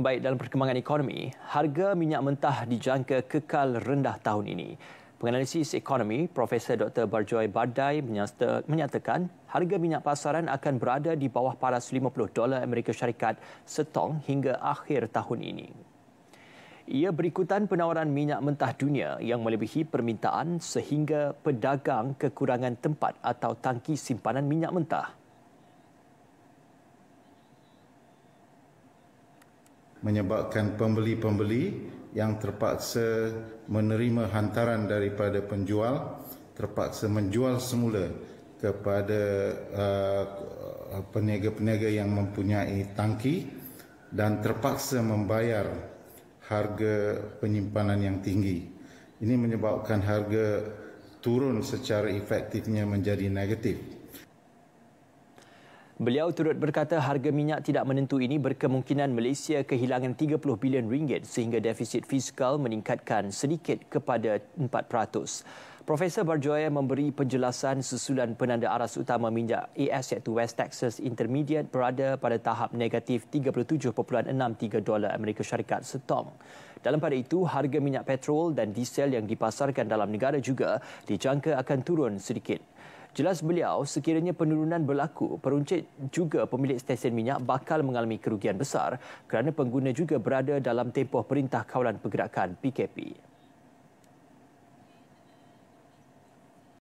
Baik dalam perkembangan ekonomi, harga minyak mentah dijangka kekal rendah tahun ini. Penganalisis ekonomi Profesor Dr. Barjoy Bardai menyatakan harga minyak pasaran akan berada di bawah paras 50 dolar Amerika Syarikat setong hingga akhir tahun ini. Ia berikutan penawaran minyak mentah dunia yang melebihi permintaan sehingga pedagang kekurangan tempat atau tangki simpanan minyak mentah. menyebabkan pembeli-pembeli yang terpaksa menerima hantaran daripada penjual terpaksa menjual semula kepada uh, peniaga-peniaga yang mempunyai tangki dan terpaksa membayar harga penyimpanan yang tinggi. Ini menyebabkan harga turun secara efektifnya menjadi negatif. Beliau turut berkata harga minyak tidak menentu ini berkemungkinan Malaysia kehilangan 30 bilion ringgit sehingga defisit fiskal meningkatkan sedikit kepada 4%. Profesor Barjoya memberi penjelasan susulan penanda aras utama minyak AS iaitu West Texas Intermediate berada pada tahap negatif 37.63 dolar Amerika Syarikat setong. Dalam pada itu, harga minyak petrol dan diesel yang dipasarkan dalam negara juga dijangka akan turun sedikit. Jelas beliau sekiranya penurunan berlaku, peruncit juga pemilik stesen minyak bakal mengalami kerugian besar kerana pengguna juga berada dalam tempoh perintah kawalan pergerakan PKP.